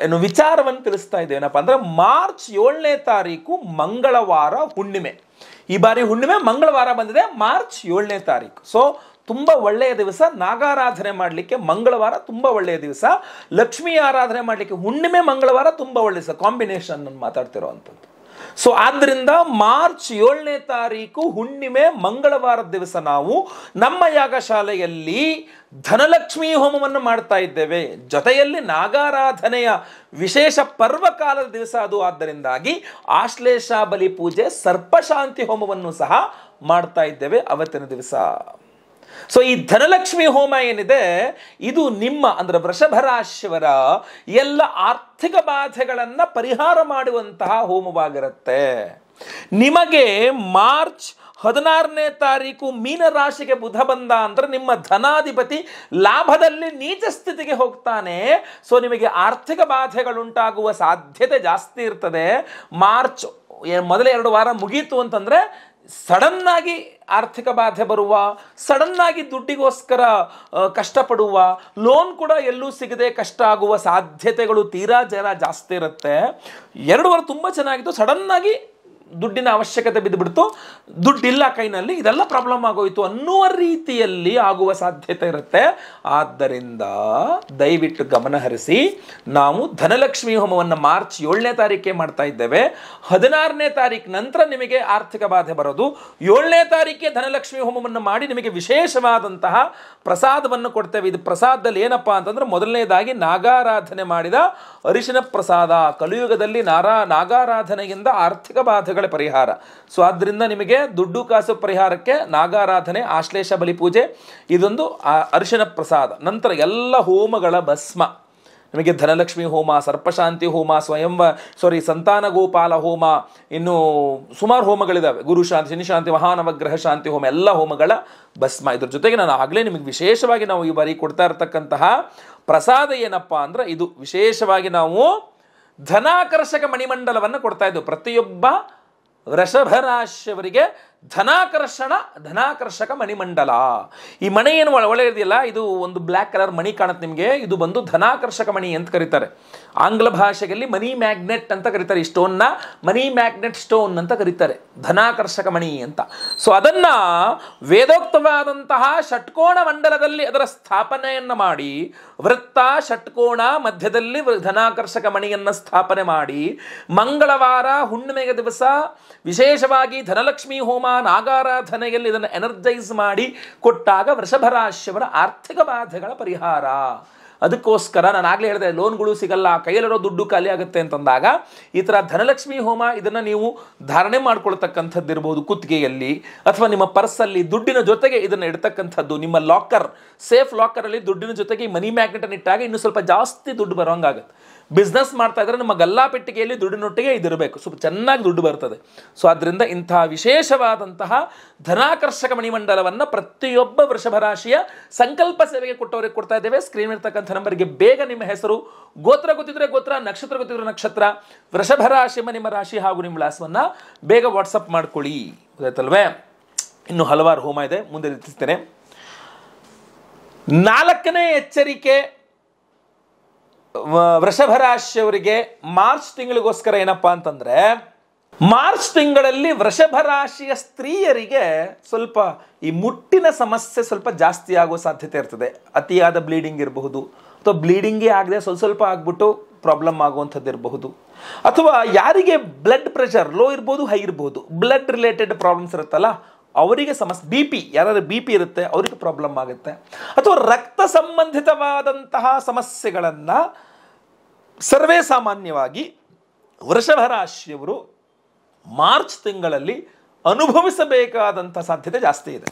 ಏನು ವಿಚಾರವನ್ನು ತಿಳಿಸ್ತಾ ಇದ್ದೇವೆ ಏನಪ್ಪ ಅಂದರೆ ಮಾರ್ಚ್ ಏಳನೇ ತಾರೀಕು ಮಂಗಳವಾರ ಹುಣ್ಣಿಮೆ ಈ ಬಾರಿ ಹುಣ್ಣಿಮೆ ಮಂಗಳವಾರ ಬಂದಿದೆ ಮಾರ್ಚ್ ಏಳನೇ ತಾರೀಕು ಸೊ ತುಂಬ ಒಳ್ಳೆಯ ದಿವಸ ನಾಗಾರಾಧನೆ ಮಾಡಲಿಕ್ಕೆ ಮಂಗಳವಾರ ತುಂಬ ಒಳ್ಳೆಯ ದಿವಸ ಲಕ್ಷ್ಮೀ ಆರಾಧನೆ ಮಾಡಲಿಕ್ಕೆ ಹುಣ್ಣಿಮೆ ಮಂಗಳವಾರ ತುಂಬ ಒಳ್ಳೆಯ ದಿವಸ ಕಾಂಬಿನೇಷನ್ ಅಂಥದ್ದು ಸೊ ಆದ್ದರಿಂದ ಮಾರ್ಚ್ ಏಳನೇ ತಾರೀಕು ಹುಣ್ಣಿಮೆ ಮಂಗಳವಾರ ದಿವಸ ನಾವು ನಮ್ಮ ಯಾಗಶಾಲೆಯಲ್ಲಿ ಧನಲಕ್ಷ್ಮಿ ಹೋಮವನ್ನು ಮಾಡ್ತಾ ಇದ್ದೇವೆ ಜೊತೆಯಲ್ಲಿ ನಾಗಾರಾಧನೆಯ ವಿಶೇಷ ಪರ್ವಕಾಲದ ದಿವಸ ಅದು ಆದ್ದರಿಂದಾಗಿ ಆಶ್ಲೇಷ ಬಲಿ ಪೂಜೆ ಸರ್ಪಶಾಂತಿ ಹೋಮವನ್ನು ಸಹ ಮಾಡ್ತಾ ಇದ್ದೇವೆ ಅವತ್ತಿನ ದಿವಸ ಸೊ ಈ ಧನಲಕ್ಷ್ಮಿ ಹೋಮ ಏನಿದೆ ಇದು ನಿಮ್ಮ ಅಂದರೆ ವೃಷಭರಾಶಿವರ ಎಲ್ಲ ಆರ್ಥಿಕ ಬಾಧೆಗಳನ್ನು ಪರಿಹಾರ ಮಾಡುವಂತಹ ಹೋಮವಾಗಿರುತ್ತೆ ನಿಮಗೆ ಮಾರ್ಚ್ ಹದಿನಾರನೇ ತಾರೀಕು ಮೀನರಾಶಿಗೆ ಬುಧ ಬಂದ ಅಂದ್ರೆ ನಿಮ್ಮ ಧನಾಧಿಪತಿ ಲಾಭದಲ್ಲಿ ನೀಚ ಸ್ಥಿತಿಗೆ ಹೋಗ್ತಾನೆ ಸೊ ನಿಮಗೆ ಆರ್ಥಿಕ ಬಾಧೆಗಳುಂಟಾಗುವ ಸಾಧ್ಯತೆ ಜಾಸ್ತಿ ಇರ್ತದೆ ಮಾರ್ಚ್ ಮೊದಲ ಎರಡು ವಾರ ಮುಗೀತು ಅಂತಂದ್ರೆ ಸಡನ್ನಾಗಿ ಆರ್ಥಿಕ ಬಾಧೆ ಬರುವ ಸಡನ್ನಾಗಿ ದುಡ್ಡಿಗೋಸ್ಕರ ಕಷ್ಟಪಡುವ ಲೋನ್ ಕೂಡ ಎಲ್ಲೂ ಸಿಗದೆ ಕಷ್ಟ ಆಗುವ ಸಾಧ್ಯತೆಗಳು ತೀರಾ ಜನ ಜಾಸ್ತಿ ಇರುತ್ತೆ ಎರಡು ವಾರ ತುಂಬ ಚೆನ್ನಾಗಿತ್ತು ಸಡನ್ನಾಗಿ ದುಡ್ಡಿನ ಅವಶ್ಯಕತೆ ಬಿದ್ದುಬಿಡ್ತು ದುಡ್ಡಿಲ್ಲ ಕೈನಲ್ಲಿ ಇದೆಲ್ಲ ಪ್ರಾಬ್ಲಮ್ ಆಗೋಯಿತು ಅನ್ನುವ ರೀತಿಯಲ್ಲಿ ಆಗುವ ಸಾಧ್ಯತೆ ಇರುತ್ತೆ ಆದ್ದರಿಂದ ದಯವಿಟ್ಟು ಗಮನಹರಿಸಿ ನಾವು ಧನಲಕ್ಷ್ಮಿ ಹೋಮವನ್ನು ಮಾರ್ಚ್ ಏಳನೇ ತಾರೀಕೆ ಮಾಡ್ತಾ ಇದ್ದೇವೆ ಹದಿನಾರನೇ ತಾರೀಕು ನಂತರ ನಿಮಗೆ ಆರ್ಥಿಕ ಬಾಧೆ ಬರೋದು ಏಳನೇ ತಾರೀಕೆ ಧನಲಕ್ಷ್ಮಿ ಹೋಮವನ್ನು ಮಾಡಿ ನಿಮಗೆ ವಿಶೇಷವಾದಂತಹ ಪ್ರಸಾದವನ್ನು ಕೊಡ್ತೇವೆ ಇದು ಪ್ರಸಾದದಲ್ಲಿ ಏನಪ್ಪ ಅಂತಂದ್ರೆ ಮೊದಲನೇದಾಗಿ ನಾಗಾರಾಧನೆ ಮಾಡಿದ ಅರಿಶಿನ ಪ್ರಸಾದ ಕಲಿಯುಗದಲ್ಲಿ ನಾರಾ ನಾಗಾರಾಧನೆಯಿಂದ ಆರ್ಥಿಕ ಬಾಧೆಗಳು ಪರಿಹಾರ ಸೊ ಆದ್ದರಿಂದ ನಿಮಗೆ ದುಡ್ಡು ಕಾಸು ಪರಿಹಾರಕ್ಕೆ ನಾಗಾರಾಧನೆ ಆಶ್ಲೇಷ ಬಲಿ ಪೂಜೆ ಇದೊಂದು ಅರಿಶಿನ ಪ್ರಸಾದ ನಂತರ ಎಲ್ಲ ಹೋಮಗಳ ಭಸ್ಮ ನಿಮಗೆ ಧನಲಕ್ಷ್ಮಿ ಹೋಮ ಸರ್ಪಶಾಂತಿ ಹೋಮ ಸ್ವಯಂ ಸಾರಿ ಸಂತಾನ ಗೋಪಾಲ ಹೋಮ ಇನ್ನು ಸುಮಾರು ಹೋಮಗಳಿದ್ದಾವೆ ಗುರು ಶಾಂತಿ ಶನಿಶಾಂತಿ ಮಹಾನವಗ್ರಹ ಶಾಂತಿ ಹೋಮ ಎಲ್ಲ ಹೋಮಗಳ ಭಸ್ಮ ಇದ್ರ ಜೊತೆಗೆ ನಾನು ಆಗಲೇ ನಿಮಗೆ ವಿಶೇಷವಾಗಿ ನಾವು ಈ ಬಾರಿ ಕೊಡ್ತಾ ಇರತಕ್ಕಂತಹ ಪ್ರಸಾದ ಏನಪ್ಪಾ ಅಂದ್ರೆ ಇದು ವಿಶೇಷವಾಗಿ ನಾವು ಧನಾಕರ್ಷಕ ಮಣಿಮಂಡಲವನ್ನು ಕೊಡ್ತಾ ಇದ್ದೇವೆ ಪ್ರತಿಯೊಬ್ಬ ವೃಷಭರಾಶಿಯವರಿಗೆ ಧನಾಕರ್ಷಣ ಧನಾಕರ್ಷಕ ಮಣಿಮಂಡಲ ಈ ಮಣಿ ಏನು ಒಳ್ಳೆಯದಿಲ್ಲ ಇದೆಯಲ್ಲ ಇದು ಒಂದು ಬ್ಲ್ಯಾಕ್ ಕಲರ್ ಮಣಿ ಕಾಣುತ್ತೆ ನಿಮಗೆ ಇದು ಬಂದು ಧನಾಕರ್ಷಕ ಮಣಿ ಅಂತ ಕರೀತಾರೆ ಆಂಗ್ಲ ಭಾಷೆಯಲ್ಲಿ ಮನಿ ಮ್ಯಾಗ್ನೆಟ್ ಅಂತ ಕರೀತಾರೆ ಈ ಸ್ಟೋನ್ನ ಮನಿ ಮ್ಯಾಗ್ನೆಟ್ ಸ್ಟೋನ್ ಅಂತ ಕರೀತಾರೆ ಧನಾಕರ್ಷಕ ಮಣಿ ಅಂತ ಸೊ ಅದನ್ನು ವೇದೋಕ್ತವಾದಂತಹ ಷಟ್ಕೋಣ ಮಂಡಲದಲ್ಲಿ ಅದರ ಸ್ಥಾಪನೆಯನ್ನು ಮಾಡಿ ವೃತ್ತ ಷಟ್ಕೋಣ ಮಧ್ಯದಲ್ಲಿ ಧನಾಕರ್ಷಕ ಮಣಿಯನ್ನು ಸ್ಥಾಪನೆ ಮಾಡಿ ಮಂಗಳವಾರ ಹುಣ್ಣಿಮೆಯ ದಿವಸ ವಿಶೇಷವಾಗಿ ಧನಲಕ್ಷ್ಮಿ ಹೋಮ ನಾಗಾರಾಧನೆಯಲ್ಲಿ ಇದನ್ನು ಎನರ್ಜೈಸ್ ಮಾಡಿ ಕೊಟ್ಟಾಗ ವೃಷಭರಾಶಿಯವರ ಆರ್ಥಿಕ ಬಾಧೆಗಳ ಪರಿಹಾರ ಅದಕ್ಕೋಸ್ಕರ ನಾನು ಆಗಲೇ ಹೇಳಿದೆ ಲೋನ್ಗಳು ಸಿಗಲ್ಲ ಕೈಯಲ್ಲಿರೋ ದುಡ್ಡು ಖಾಲಿ ಆಗುತ್ತೆ ಅಂತಂದಾಗ ಈ ಥರ ಧನಲಕ್ಷ್ಮಿ ಹೋಮ ಇದನ್ನು ನೀವು ಧಾರಣೆ ಮಾಡ್ಕೊಳ್ತಕ್ಕಂಥದ್ದು ಇರ್ಬೋದು ಕುತ್ತಿಗೆಯಲ್ಲಿ ಅಥವಾ ನಿಮ್ಮ ಪರ್ಸಲ್ಲಿ ದುಡ್ಡಿನ ಜೊತೆಗೆ ಇದನ್ನು ಇಡ್ತಕ್ಕಂಥದ್ದು ನಿಮ್ಮ ಲಾಕರ್ ಸೇಫ್ ಲಾಕರಲ್ಲಿ ದುಡ್ಡಿನ ಜೊತೆಗೆ ಮನಿ ಮ್ಯಾಗ್ನೆಟನ್ನು ಇಟ್ಟಾಗ ಇನ್ನೂ ಸ್ವಲ್ಪ ಜಾಸ್ತಿ ದುಡ್ಡು ಬರೋಂಗಾಗುತ್ತೆ ಬಿಸ್ನೆಸ್ ಮಾಡ್ತಾ ಇದ್ರೆ ನಮ್ಮ ಪೆಟ್ಟಿಗೆಯಲ್ಲಿ ದುಡ್ಡಿನೊಟ್ಟಿಗೆ ಇದಿರಬೇಕು ಸ್ವಲ್ಪ ಚೆನ್ನಾಗಿ ದುಡ್ಡು ಬರ್ತದೆ ಸೊ ಆದ್ದರಿಂದ ಇಂತಹ ವಿಶೇಷವಾದಂತಹ ಧನಾಕರ್ಷಕ ಮಣಿಮಂಡಲವನ್ನು ಪ್ರತಿಯೊಬ್ಬ ವೃಷಭರಾಶಿಯ ಸಂಕಲ್ಪ ಸೇವೆಗೆ ಕೊಟ್ಟವರಿಗೆ ಕೊಡ್ತಾ ಇದ್ದೇವೆ ಸ್ಕ್ರೀನ್ ಇರ್ತಕ್ಕಂಥ ನಂಬರ್ಗೆ ಬೇಗ ನಿಮ್ಮ ಹೆಸರು ಗೋತ್ರ ಗೊತ್ತಿದ್ರೆ ಗೋತ್ರ ನಕ್ಷತ್ರ ಗೊತ್ತಿದ್ರೆ ನಕ್ಷತ್ರ ವೃಷಭ ರಾಶಿ ನಿಮ್ಮ ರಾಶಿ ಹಾಗೂ ನಿಮ್ಮ ವಿಳಾಸವನ್ನು ಬೇಗ ವಾಟ್ಸಪ್ ಮಾಡ್ಕೊಳ್ಳಿ ಗೊತ್ತಲ್ವೇ ಇನ್ನು ಹಲವಾರು ಹೋಮ ಇದೆ ಮುಂದೆ ತಿಳಿಸ್ತೇನೆ ನಾಲ್ಕನೇ ಎಚ್ಚರಿಕೆ ವೃಷಭ ರಾಶಿಯವರಿಗೆ ಮಾರ್ಚ್ ತಿಂಗಳಿಗೋಸ್ಕರ ಏನಪ್ಪ ಅಂತಂದ್ರೆ ಮಾರ್ಚ್ ತಿಂಗಳಲ್ಲಿ ವೃಷಭ ರಾಶಿಯ ಸ್ತ್ರೀಯರಿಗೆ ಸ್ವಲ್ಪ ಈ ಮುಟ್ಟಿನ ಸಮಸ್ಯೆ ಸ್ವಲ್ಪ ಜಾಸ್ತಿ ಆಗುವ ಸಾಧ್ಯತೆ ಇರ್ತದೆ ಅತಿಯಾದ ಬ್ಲೀಡಿಂಗ್ ಇರಬಹುದು ಅಥವಾ ಬ್ಲೀಡಿಂಗೇ ಆಗದೆ ಸ್ವಲ್ಪ ಸ್ವಲ್ಪ ಆಗ್ಬಿಟ್ಟು ಪ್ರಾಬ್ಲಮ್ ಆಗುವಂಥದ್ದು ಇರಬಹುದು ಅಥವಾ ಯಾರಿಗೆ ಬ್ಲಡ್ ಪ್ರೆಷರ್ ಲೋ ಇರ್ಬೋದು ಹೈ ಇರ್ಬೋದು ಬ್ಲಡ್ ರಿಲೇಟೆಡ್ ಪ್ರಾಬ್ಲಮ್ಸ್ ಇರುತ್ತಲ್ಲ ಅವರಿಗೆ ಸಮಸ್ಯೆ ಬಿ ಪಿ ಯಾರಾದ್ರೂ ಬಿ ಪಿ ಇರುತ್ತೆ ಅವರಿಗೆ ಪ್ರಾಬ್ಲಮ್ ಆಗುತ್ತೆ ಅಥವಾ ರಕ್ತ ಸಂಬಂಧಿತವಾದಂತಹ ಸಮಸ್ಯೆಗಳನ್ನು ಸರ್ವೇ ಸಾಮಾನ್ಯವಾಗಿ ವೃಷಭ ರಾಶಿಯವರು ಮಾರ್ಚ್ ತಿಂಗಳಲ್ಲಿ ಅನುಭವಿಸಬೇಕಾದಂಥ ಸಾಧ್ಯತೆ ಜಾಸ್ತಿ ಇದೆ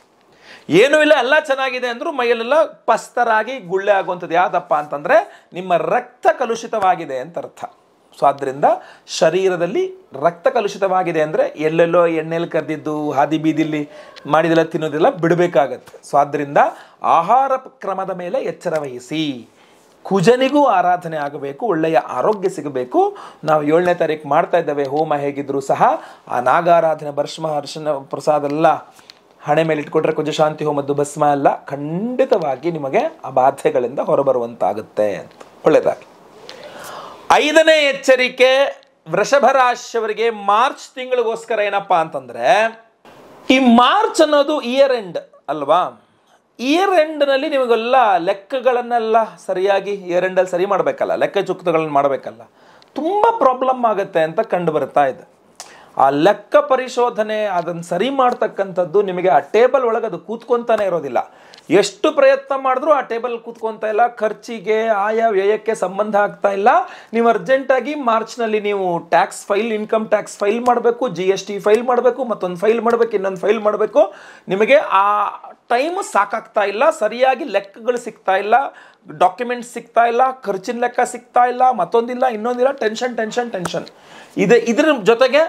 ಏನೂ ಇಲ್ಲ ಎಲ್ಲ ಚೆನ್ನಾಗಿದೆ ಅಂದರೂ ಮೈಯಲ್ಲೆಲ್ಲ ಪಸ್ತರಾಗಿ ಗುಳ್ಳೆ ಆಗುವಂಥದ್ದು ಯಾವುದಪ್ಪ ಅಂತಂದರೆ ನಿಮ್ಮ ರಕ್ತ ಕಲುಷಿತವಾಗಿದೆ ಅಂತ ಅರ್ಥ ಸೊ ಆದ್ದರಿಂದ ಶರೀರದಲ್ಲಿ ರಕ್ತ ಕಲುಷಿತವಾಗಿದೆ ಅಂದರೆ ಎಲ್ಲೆಲ್ಲೋ ಎಣ್ಣೆಯಲ್ಲಿ ಕರೆದಿದ್ದು ಹಾದಿ ಬೀದಿಲಿ ಮಾಡಿದೆಲ್ಲ ತಿನ್ನೋದೆಲ್ಲ ಬಿಡಬೇಕಾಗತ್ತೆ ಸೊ ಆದ್ದರಿಂದ ಆಹಾರ ಕ್ರಮದ ಮೇಲೆ ಎಚ್ಚರ ವಹಿಸಿ ಕುಜನಿಗೂ ಆರಾಧನೆ ಆಗಬೇಕು ಒಳ್ಳೆಯ ಆರೋಗ್ಯ ಸಿಗಬೇಕು ನಾವು ಏಳನೇ ತಾರೀಕು ಮಾಡ್ತಾ ಇದ್ದೇವೆ ಹೋಮ ಹೇಗಿದ್ದರೂ ಸಹ ಆ ನಾಗಾರಾಧನೆ ಭರ್ಷ್ಮ ಹರ್ಷನ ಪ್ರಸಾದ ಎಲ್ಲ ಹಣೆ ಮೇಲೆ ಇಟ್ಕೊಟ್ರೆ ಕೊಂಚ ಶಾಂತಿ ಹೋಮದ್ದು ಭಸ್ಮ ಎಲ್ಲ ಖಂಡಿತವಾಗಿ ನಿಮಗೆ ಆ ಬಾಧೆಗಳಿಂದ ಹೊರಬರುವಂತಾಗುತ್ತೆ ಅಂತ ಒಳ್ಳೆಯದಾಗಿ ಐದನೇ ಎಚ್ಚರಿಕೆ ವೃಷಭ ರಾಶಿಯವರಿಗೆ ಮಾರ್ಚ್ ತಿಂಗಳಿಗೋಸ್ಕರ ಏನಪ್ಪಾ ಅಂತಂದ್ರೆ ಈ ಮಾರ್ಚ್ ಅನ್ನೋದು ಇಯರ್ ಎಂಡ್ ಅಲ್ವಾ ಇಯರ್ ಎಂಡ್ನಲ್ಲಿ ನಿಮಗೆಲ್ಲ ಲೆಕ್ಕಗಳನ್ನೆಲ್ಲ ಸರಿಯಾಗಿ ಇಯರ್ ಎಂಡಲ್ಲಿ ಸರಿ ಮಾಡಬೇಕಲ್ಲ ಲೆಕ್ಕಚುಕ್ತಗಳನ್ನು ಮಾಡಬೇಕಲ್ಲ ತುಂಬ ಪ್ರಾಬ್ಲಮ್ ಆಗುತ್ತೆ ಅಂತ ಕಂಡು ಬರ್ತಾ ಇದೆ ಆ ಲೆಕ್ಕ ಪರಿಶೋಧನೆ ಅದನ್ನು ಸರಿ ಮಾಡ್ತಕ್ಕಂಥದ್ದು ನಿಮಗೆ ಆ ಟೇಬಲ್ ಒಳಗೆ ಅದು ಕೂತ್ಕೊಂತಾನೆ ಇರೋದಿಲ್ಲ ಎಷ್ಟು ಪ್ರಯತ್ನ ಮಾಡಿದ್ರು ಆ ಟೇಬಲ್ ಕೂತ್ಕೊತಾ ಇಲ್ಲ ಖರ್ಚಿಗೆ ಆಯಾ ವ್ಯಯಕ್ಕೆ ಸಂಬಂಧ ಆಗ್ತಾ ಇಲ್ಲ ನೀವು ಅರ್ಜೆಂಟಾಗಿ ಮಾರ್ಚ್ನಲ್ಲಿ ನೀವು tax file income tax file ಮಾಡಬೇಕು ಜಿ ಎಸ್ ಟಿ ಫೈಲ್ ಮಾಡಬೇಕು ಮತ್ತೊಂದು ಫೈಲ್ ಮಾಡಬೇಕು ಇನ್ನೊಂದು ಫೈಲ್ ಮಾಡಬೇಕು ನಿಮಗೆ ಆ ಟೈಮ್ ಸಾಕಾಗ್ತಾ ಇಲ್ಲ ಸರಿಯಾಗಿ ಲೆಕ್ಕಗಳು ಸಿಗ್ತಾ ಇಲ್ಲ ಡಾಕ್ಯುಮೆಂಟ್ಸ್ ಸಿಗ್ತಾ ಇಲ್ಲ ಖರ್ಚಿನ ಲೆಕ್ಕ ಸಿಗ್ತಾ ಇಲ್ಲ ಮತ್ತೊಂದಿಲ್ಲ ಇನ್ನೊಂದಿಲ್ಲ ಟೆನ್ಷನ್ ಟೆನ್ಷನ್ ಟೆನ್ಷನ್ ಇದೆ ಇದ್ರ ಜೊತೆಗೆ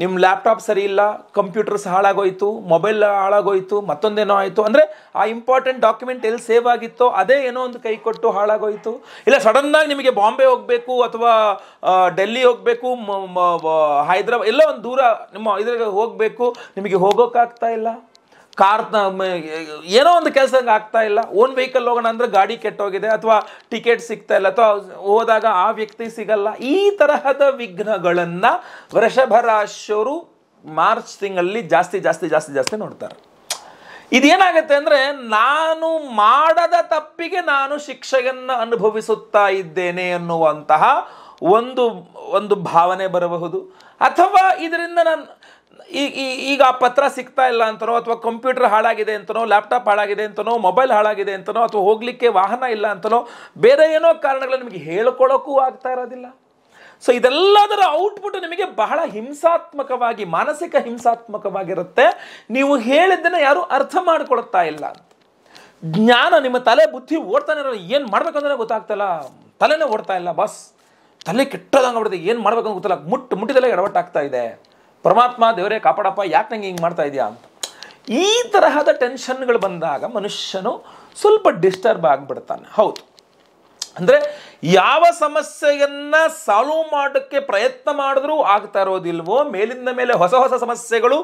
ನಿಮ್ಮ ಲ್ಯಾಪ್ಟಾಪ್ ಸರಿ ಇಲ್ಲ ಕಂಪ್ಯೂಟರ್ಸ್ ಹಾಳಾಗೋಯಿತು ಮೊಬೈಲ್ ಹಾಳಾಗೋಯ್ತು ಮತ್ತೊಂದೇನೋ ಆಯಿತು ಅಂದರೆ ಆ ಇಂಪಾರ್ಟೆಂಟ್ ಡಾಕ್ಯುಮೆಂಟ್ ಎಲ್ಲಿ ಸೇವ್ ಆಗಿತ್ತೋ ಅದೇ ಏನೋ ಒಂದು ಕೈ ಕೊಟ್ಟು ಹಾಳಾಗೋಯ್ತು ಇಲ್ಲ ಸಡನ್ನಾಗಿ ನಿಮಗೆ ಬಾಂಬೆ ಹೋಗಬೇಕು ಅಥವಾ ಡೆಲ್ಲಿ ಹೋಗಬೇಕು ಹೈದ್ರಾಬಾದ್ ಎಲ್ಲೋ ಒಂದು ದೂರ ನಿಮ್ಮ ಇದ್ರಾಗ ಹೋಗಬೇಕು ನಿಮಗೆ ಹೋಗೋಕ್ಕಾಗ್ತಾ ಇಲ್ಲ ಕಾರ್ ಏನೋ ಒಂದು ಕೆಲಸ ಆಗ್ತಾ ಇಲ್ಲ ಓನ್ ವೆಹಿಕಲ್ ಹೋಗೋಣ ಅಂದರೆ ಗಾಡಿ ಕೆಟ್ಟೋಗಿದೆ ಅಥವಾ ಟಿಕೆಟ್ ಸಿಗ್ತಾ ಇಲ್ಲ ಅಥವಾ ಹೋದಾಗ ಆ ವ್ಯಕ್ತಿ ಸಿಗಲ್ಲ ಈ ತರಹದ ವಿಘ್ನಗಳನ್ನು ವೃಷಭ ಮಾರ್ಚ್ ತಿಂಗಳಲ್ಲಿ ಜಾಸ್ತಿ ಜಾಸ್ತಿ ಜಾಸ್ತಿ ಜಾಸ್ತಿ ನೋಡ್ತಾರೆ ಇದೇನಾಗುತ್ತೆ ಅಂದರೆ ನಾನು ಮಾಡದ ತಪ್ಪಿಗೆ ನಾನು ಶಿಕ್ಷೆಯನ್ನು ಅನುಭವಿಸುತ್ತಾ ಇದ್ದೇನೆ ಅನ್ನುವಂತಹ ಒಂದು ಒಂದು ಭಾವನೆ ಬರಬಹುದು ಅಥವಾ ಇದರಿಂದ ನಾನು ಈಗ ಈಗ ಆ ಪತ್ರ ಸಿಗ್ತಾ ಇಲ್ಲ ಅಂತನೋ ಅಥವಾ ಕಂಪ್ಯೂಟರ್ ಹಾಳಾಗಿದೆ ಅಂತನೋ ಲ್ಯಾಪ್ಟಾಪ್ ಹಾಳಾಗಿದೆ ಅಂತನೋ ಮೊಬೈಲ್ ಹಾಳಾಗಿದೆ ಅಂತನೋ ಅಥವಾ ಹೋಗಲಿಕ್ಕೆ ವಾಹನ ಇಲ್ಲ ಅಂತನೋ ಬೇರೆ ಏನೋ ಕಾರಣಗಳು ನಿಮಗೆ ಹೇಳ್ಕೊಳ್ಳೋಕ್ಕೂ ಆಗ್ತಾ ಇರೋದಿಲ್ಲ ಸೊ ಇದೆಲ್ಲದರ ಔಟ್ಪುಟ್ ನಿಮಗೆ ಬಹಳ ಹಿಂಸಾತ್ಮಕವಾಗಿ ಮಾನಸಿಕ ಹಿಂಸಾತ್ಮಕವಾಗಿರುತ್ತೆ ನೀವು ಹೇಳಿದ್ದನ್ನು ಯಾರೂ ಅರ್ಥ ಮಾಡ್ಕೊಳ್ತಾ ಇಲ್ಲ ಜ್ಞಾನ ನಿಮ್ಮ ತಲೆ ಬುದ್ಧಿ ಓಡ್ತಾನೆ ಇರೋಲ್ಲ ಏನು ಮಾಡ್ಬೇಕಂದ್ರೆ ಗೊತ್ತಾಗ್ತಲ್ಲ ತಲೆನೇ ಓಡ್ತಾ ಇಲ್ಲ ಬಸ್ ತಲೆ ಕೆಟ್ಟದಂಗೆ ಬಿಡುತ್ತೆ ಏನು ಮಾಡ್ಬೇಕಂತ ಗೊತ್ತಲ್ಲ ಮುಟ್ಟು ಮುಟ್ಟಿದಲ್ಲೇ ಎಡವಟ್ಟಾಗ್ತಾ ಇದೆ ಪರಮಾತ್ಮ ದೇವರೇ ಕಾಪಾಡಪ್ಪ ಯಾಕೆ ನಂಗೆ ಹಿಂಗೆ ಮಾಡ್ತಾ ಇದೆಯಾ ಅಂತ ಈ ತರಹದ ಟೆನ್ಷನ್ಗಳು ಬಂದಾಗ ಮನುಷ್ಯನು ಸ್ವಲ್ಪ ಡಿಸ್ಟರ್ಬ್ ಆಗಿಬಿಡ್ತಾನೆ ಹೌದು ಅಂದರೆ ಯಾವ ಸಮಸ್ಯೆಯನ್ನು ಸಾಲ್ವ್ ಮಾಡೋಕ್ಕೆ ಪ್ರಯತ್ನ ಮಾಡಿದ್ರೂ ಆಗ್ತಾ ಇರೋದಿಲ್ವೋ ಮೇಲಿಂದ ಮೇಲೆ ಹೊಸ ಹೊಸ ಸಮಸ್ಯೆಗಳು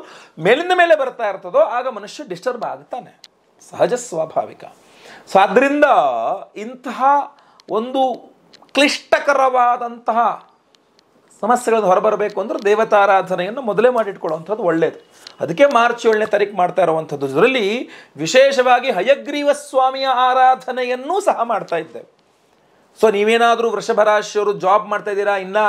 ಮೇಲಿಂದ ಮೇಲೆ ಬರ್ತಾ ಇರ್ತದೋ ಆಗ ಮನುಷ್ಯ ಡಿಸ್ಟರ್ಬ್ ಆಗ್ತಾನೆ ಸಹಜ ಸ್ವಾಭಾವಿಕ ಸೊ ಆದ್ದರಿಂದ ಇಂತಹ ಒಂದು ಕ್ಲಿಷ್ಟಕರವಾದಂತಹ ಸಮಸ್ಯೆಗಳನ್ನು ಹೊರಬರಬೇಕು ಅಂದ್ರೆ ದೇವತಾರಾಧನೆಯನ್ನು ಮೊದಲೇ ಮಾಡಿಟ್ಕೊಳ್ಳುವಂಥದ್ದು ಒಳ್ಳೆಯದು ಅದಕ್ಕೆ ಮಾರ್ಚ್ ಏಳನೇ ತಾರೀಕು ಮಾಡ್ತಾ ಇರುವಂಥದ್ದು ಇದರಲ್ಲಿ ವಿಶೇಷವಾಗಿ ಹಯಗ್ರೀವ ಸ್ವಾಮಿಯ ಆರಾಧನೆಯನ್ನೂ ಸಹ ಮಾಡ್ತಾ ಇದ್ದೇವೆ ಸೊ ನೀವೇನಾದರೂ ವೃಷಭರಾಶಿಯವರು ಜಾಬ್ ಮಾಡ್ತಾ ಇದ್ದೀರಾ ಇನ್ನೂ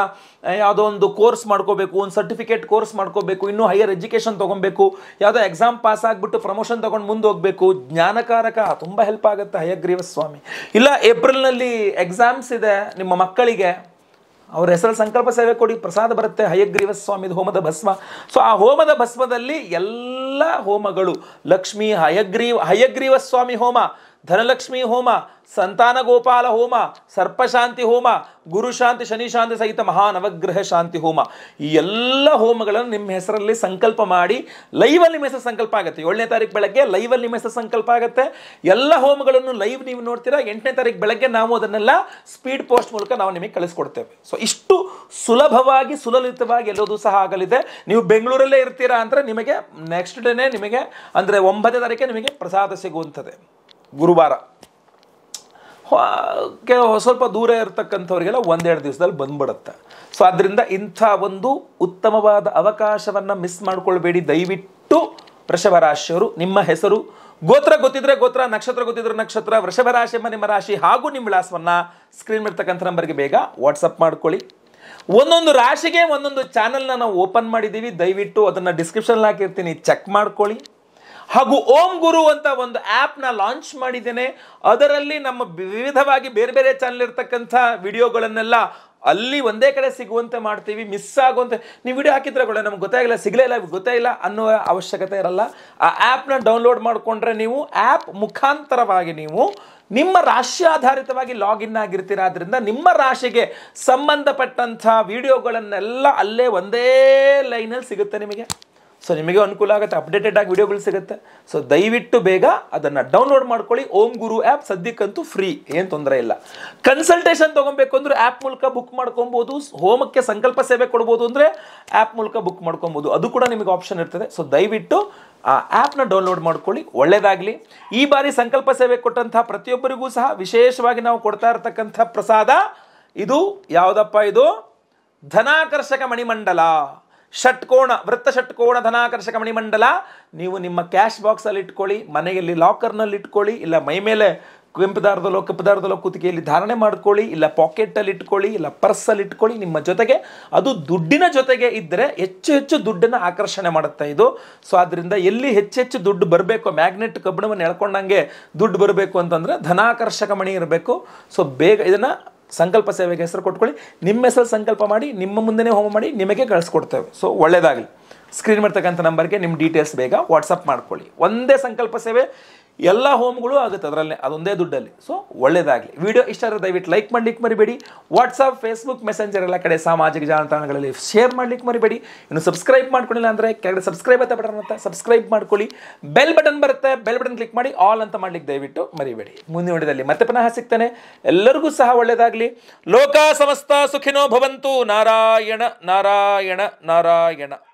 ಯಾವುದೋ ಒಂದು ಕೋರ್ಸ್ ಮಾಡ್ಕೋಬೇಕು ಒಂದು ಸರ್ಟಿಫಿಕೇಟ್ ಕೋರ್ಸ್ ಮಾಡ್ಕೋಬೇಕು ಇನ್ನೂ ಹೈಯರ್ ಎಜುಕೇಷನ್ ತೊಗೊಬೇಕು ಯಾವುದೋ ಎಕ್ಸಾಮ್ ಪಾಸ್ ಆಗಿಬಿಟ್ಟು ಪ್ರಮೋಷನ್ ತೊಗೊಂಡು ಮುಂದೆ ಹೋಗಬೇಕು ಜ್ಞಾನಕಾರಕ ತುಂಬ ಹೆಲ್ಪ್ ಆಗುತ್ತೆ ಹಯಗ್ರೀವ ಸ್ವಾಮಿ ಇಲ್ಲ ಏಪ್ರಿಲ್ನಲ್ಲಿ ಎಕ್ಸಾಮ್ಸ್ ಇದೆ ನಿಮ್ಮ ಮಕ್ಕಳಿಗೆ ಅವ್ರ ಹೆಸರು ಸಂಕಲ್ಪ ಸೇವೆ ಕೊಡಿ ಪ್ರಸಾದ ಬರುತ್ತೆ ಹಯಗ್ರೀವ ಸ್ವಾಮಿ ಹೋಮದ ಭಸ್ಮ ಸೊ ಆ ಹೋಮದ ಭಸ್ಮದಲ್ಲಿ ಎಲ್ಲ ಹೋಮಗಳು ಲಕ್ಷ್ಮಿ ಹಯಗ್ರೀವ ಹಯಗ್ರೀವ ಸ್ವಾಮಿ ಹೋಮ ಧನಲಕ್ಷ್ಮಿ ಹೋಮ ಸಂತಾನ ಗೋಪಾಲ ಹೋಮ ಸರ್ಪಶಾಂತಿ ಹೋಮ ಗುರುಶಾಂತಿ ಶನಿಶಾಂತಿ ಸಹಿತ ಮಹಾ ನವಗ್ರಹ ಶಾಂತಿ ಹೋಮ ಈ ಎಲ್ಲ ಹೋಮಗಳನ್ನು ನಿಮ್ಮ ಹೆಸರಲ್ಲಿ ಸಂಕಲ್ಪ ಮಾಡಿ ಲೈವಲ್ಲಿ ನಿಮ್ಮ ಹೆಸರು ಸಂಕಲ್ಪ ಆಗುತ್ತೆ ಏಳನೇ ತಾರೀಕು ಬೆಳಗ್ಗೆ ಲೈವಲ್ಲಿ ನಿಮ್ಮ ಹೆಸರು ಸಂಕಲ್ಪ ಆಗುತ್ತೆ ಎಲ್ಲ ಹೋಮಗಳನ್ನು ಲೈವ್ ನೀವು ನೋಡ್ತೀರಾ ಎಂಟನೇ ತಾರೀಕು ಬೆಳಗ್ಗೆ ನಾವು ಅದನ್ನೆಲ್ಲ ಸ್ಪೀಡ್ ಪೋಸ್ಟ್ ಮೂಲಕ ನಾವು ನಿಮಗೆ ಕಳಿಸ್ಕೊಡ್ತೇವೆ ಸೊ ಇಷ್ಟು ಸುಲಭವಾಗಿ ಸುಲಲಿತವಾಗಿ ಎಲ್ಲೋದು ಸಹ ಆಗಲಿದೆ ನೀವು ಬೆಂಗಳೂರಲ್ಲೇ ಇರ್ತೀರಾ ಅಂದರೆ ನಿಮಗೆ ನೆಕ್ಸ್ಟ್ ಡೇನೇ ನಿಮಗೆ ಅಂದರೆ ಒಂಬತ್ತನೇ ತಾರೀಕೆ ನಿಮಗೆ ಪ್ರಸಾದ ಸಿಗುವಂಥದ್ದು ಗುರುವಾರ ಕೆಲವು ಸ್ವಲ್ಪ ದೂರ ಇರತಕ್ಕಂಥವ್ರಿಗೆಲ್ಲ ಒಂದೆರಡು ದಿವಸದಲ್ಲಿ ಬಂದ್ಬಿಡುತ್ತೆ ಸೊ ಅದರಿಂದ ಇಂಥ ಒಂದು ಉತ್ತಮವಾದ ಅವಕಾಶವನ್ನು ಮಿಸ್ ಮಾಡ್ಕೊಳ್ಬೇಡಿ ದಯವಿಟ್ಟು ವೃಷಭ ರಾಶಿಯವರು ನಿಮ್ಮ ಹೆಸರು ಗೋತ್ರ ಗೊತ್ತಿದ್ರೆ ಗೋತ್ರ ನಕ್ಷತ್ರ ಗೊತ್ತಿದ್ರೆ ನಕ್ಷತ್ರ ವೃಷಭ ರಾಶಿ ಎಂಬ ನಿಮ್ಮ ರಾಶಿ ಹಾಗೂ ನಿಮ್ಮ ವಿಳಾಸವನ್ನು ಸ್ಕ್ರೀನ್ ಇರ್ತಕ್ಕಂಥ ನಂಬರ್ಗೆ ಬೇಗ ವಾಟ್ಸಪ್ ಮಾಡ್ಕೊಳ್ಳಿ ಒಂದೊಂದು ರಾಶಿಗೆ ಒಂದೊಂದು ಚಾನಲ್ನ ನಾವು ಓಪನ್ ಮಾಡಿದ್ದೀವಿ ದಯವಿಟ್ಟು ಅದನ್ನು ಡಿಸ್ಕ್ರಿಪ್ಷನ್ ಹಾಕಿರ್ತೀನಿ ಚೆಕ್ ಮಾಡ್ಕೊಳ್ಳಿ ಹಾಗೂ ಓಂ ಗುರು ಅಂತ ಒಂದು ಆ್ಯಪ್ನ ಲಾಂಚ್ ಮಾಡಿದ್ದೇನೆ ಅದರಲ್ಲಿ ನಮ್ಮ ವಿವಿಧವಾಗಿ ಬೇರೆ ಬೇರೆ ಚಾನಲ್ ಇರ್ತಕ್ಕಂಥ ವಿಡಿಯೋಗಳನ್ನೆಲ್ಲ ಅಲ್ಲಿ ಒಂದೇ ಕಡೆ ಸಿಗುವಂತೆ ಮಾಡ್ತೀವಿ ಮಿಸ್ ಆಗುವಂತೆ ನೀವು ವಿಡಿಯೋ ಹಾಕಿದ್ರೆ ಕೂಡ ನಮ್ಗೆ ಗೊತ್ತಾಗಿಲ್ಲ ಸಿಗಲೇ ಇಲ್ಲ ಗೊತ್ತೇ ಇಲ್ಲ ಅನ್ನೋ ಅವಶ್ಯಕತೆ ಇರಲ್ಲ ಆ ಆ್ಯಪ್ನ ಡೌನ್ಲೋಡ್ ಮಾಡಿಕೊಂಡ್ರೆ ನೀವು ಆ್ಯಪ್ ಮುಖಾಂತರವಾಗಿ ನೀವು ನಿಮ್ಮ ರಾಶಿ ಆಧಾರಿತವಾಗಿ ಲಾಗಿನ್ ಆಗಿರ್ತೀರ ಆದ್ದರಿಂದ ನಿಮ್ಮ ರಾಶಿಗೆ ಸಂಬಂಧಪಟ್ಟಂಥ ವಿಡಿಯೋಗಳನ್ನೆಲ್ಲ ಅಲ್ಲೇ ಒಂದೇ ಲೈನಲ್ಲಿ ಸಿಗುತ್ತೆ ನಿಮಗೆ ಸೊ ನಿಮಗೆ ಅನುಕೂಲ ಆಗುತ್ತೆ ಅಪ್ಡೇಟೆಡ್ ಆಗಿ ವಿಡಿಯೋಗಳು ಸಿಗುತ್ತೆ ಸೊ ದಯವಿಟ್ಟು ಬೇಗ ಅದನ್ನು ಡೌನ್ಲೋಡ್ ಮಾಡ್ಕೊಳ್ಳಿ ಓಂ ಗುರು ಆ್ಯಪ್ ಸದ್ಯಕ್ಕಂತೂ ಫ್ರೀ ಏನು ತೊಂದರೆ ಇಲ್ಲ ಕನ್ಸಲ್ಟೇಷನ್ ತೊಗೊಬೇಕು ಅಂದ್ರೆ ಆ್ಯಪ್ ಮೂಲಕ ಬುಕ್ ಮಾಡ್ಕೊಬೋದು ಹೋಮಕ್ಕೆ ಸಂಕಲ್ಪ ಸೇವೆ ಕೊಡ್ಬೋದು ಅಂದರೆ ಆ್ಯಪ್ ಮೂಲಕ ಬುಕ್ ಮಾಡ್ಕೊಬೋದು ಅದು ಕೂಡ ನಿಮಗೆ ಆಪ್ಷನ್ ಇರ್ತದೆ ಸೊ ದಯವಿಟ್ಟು ಆ ಆ್ಯಪ್ನ ಡೌನ್ಲೋಡ್ ಮಾಡ್ಕೊಳ್ಳಿ ಒಳ್ಳೆಯದಾಗಲಿ ಈ ಬಾರಿ ಸಂಕಲ್ಪ ಸೇವೆ ಕೊಟ್ಟಂತಹ ಪ್ರತಿಯೊಬ್ಬರಿಗೂ ಸಹ ವಿಶೇಷವಾಗಿ ನಾವು ಕೊಡ್ತಾ ಇರತಕ್ಕಂಥ ಪ್ರಸಾದ ಇದು ಯಾವುದಪ್ಪ ಇದು ಧನಾಕರ್ಷಕ ಮಣಿಮಂಡಲ ಷಟ್ಕೋಣ ವೃತ್ತ ಷಟ್ಕೋಣ ಧನಾಕರ್ಷಕ ಮಣಿಮಂಡಲ ನೀವು ನಿಮ್ಮ ಕ್ಯಾಶ್ ಬಾಕ್ಸಲ್ಲಿ ಇಟ್ಕೊಳ್ಳಿ ಮನೆಯಲ್ಲಿ ಲಾಕರ್ನಲ್ಲಿ ಇಟ್ಕೊಳ್ಳಿ ಇಲ್ಲ ಮೈ ಮೇಲೆ ಕೆಂಪು ದಾರದಲ್ಲೋ ಕಪ್ಪು ದಾರದಲ್ಲೋ ಧಾರಣೆ ಮಾಡ್ಕೊಳ್ಳಿ ಇಲ್ಲ ಪಾಕೆಟಲ್ಲಿ ಇಟ್ಕೊಳ್ಳಿ ಇಲ್ಲ ಪರ್ಸಲ್ಲಿ ಇಟ್ಕೊಳ್ಳಿ ನಿಮ್ಮ ಜೊತೆಗೆ ಅದು ದುಡ್ಡಿನ ಜೊತೆಗೆ ಇದ್ದರೆ ಹೆಚ್ಚು ಹೆಚ್ಚು ದುಡ್ಡನ್ನು ಆಕರ್ಷಣೆ ಮಾಡುತ್ತೆ ಇದು ಸೊ ಆದ್ದರಿಂದ ಎಲ್ಲಿ ಹೆಚ್ಚೆಚ್ಚು ದುಡ್ಡು ಬರಬೇಕು ಮ್ಯಾಗ್ನೆಟ್ ಕಬ್ಬಣವನ್ನು ಎಳ್ಕೊಂಡಂಗೆ ದುಡ್ಡು ಬರಬೇಕು ಅಂತಂದರೆ ಧನಾಕರ್ಷಕ ಮಣಿ ಇರಬೇಕು ಸೊ ಬೇಗ ಇದನ್ನು ಸಂಕಲ್ಪ ಸೇವೆಗೆ ಹೆಸರು ಕೊಟ್ಕೊಳ್ಳಿ ನಿಮ್ಮ ಹೆಸರು ಸಂಕಲ್ಪ ಮಾಡಿ ನಿಮ್ಮ ಮುಂದೆನೇ ಹೋಮ ಮಾಡಿ ನಿಮಗೆ ಕಳಿಸ್ಕೊಡ್ತೇವೆ ಸೊ ಒಳ್ಳೆಯದಾಗಲಿ ಸ್ಕ್ರೀನ್ ಮಾಡ್ತಕ್ಕಂಥ ನಂಬರ್ಗೆ ನಿಮ್ಮ ಡೀಟೇಲ್ಸ್ ಬೇಗ ವಾಟ್ಸಪ್ ಮಾಡ್ಕೊಳ್ಳಿ ಒಂದೇ ಸಂಕಲ್ಪ ಸೇವೆ ಎಲ್ಲ ಹೋಮ್ಗಳು ಆಗುತ್ತೆ ಅದರಲ್ಲೇ ಅದೊಂದೇ ದುಡ್ಡಲ್ಲಿ ಸೊ ಒಳ್ಳೇದಾಗಲಿ ವಿಡಿಯೋ ಇಷ್ಟ ಆದರೆ ದಯವಿಟ್ಟು ಲೈಕ್ ಮಾಡ್ಲಿಕ್ಕೆ ಮರಿಬೇಡಿ ವಾಟ್ಸಪ್ ಫೇಸ್ಬುಕ್ ಮೆಸೆಂಜರ್ ಎಲ್ಲ ಕಡೆ ಸಾಮಾಜಿಕ ಜಾಲತಾಣಗಳಲ್ಲಿ ಶೇರ್ ಮಾಡ್ಲಿಕ್ಕೆ ಮರಿಬೇಡಿ ಇನ್ನು ಸಬ್ಸ್ಕ್ರೈಬ್ ಮಾಡ್ಕೊಳ್ಳಿಲ್ಲ ಅಂದರೆ ಕೆಳಗಡೆ ಸಬ್ಸ್ಕ್ರೈಬ್ ಅಂತ ಬಟನ್ ಅಂತ ಸಬ್ಸ್ಕ್ರೈಬ್ ಮಾಡ್ಕೊಳ್ಳಿ ಬೆಲ್ ಬಟನ್ ಬರುತ್ತೆ ಬೆಲ್ ಬಟನ್ ಕ್ಲಿಕ್ ಮಾಡಿ ಆಲ್ ಅಂತ ಮಾಡ್ಲಿಕ್ಕೆ ದಯವಿಟ್ಟು ಮರಿಬೇಡಿ ಮುಂದಿನ ವಿಡಿಯೋದಲ್ಲಿ ಮತ್ತೆ ಪುನಃ ಸಿಗ್ತಾನೆ ಎಲ್ಲರಿಗೂ ಸಹ ಒಳ್ಳೆಯದಾಗಲಿ ಲೋಕ ಸಮಸ್ತ ಸುಖಿನೋ ಭವಂತು ನಾರಾಯಣ ನಾರಾಯಣ ನಾರಾಯಣ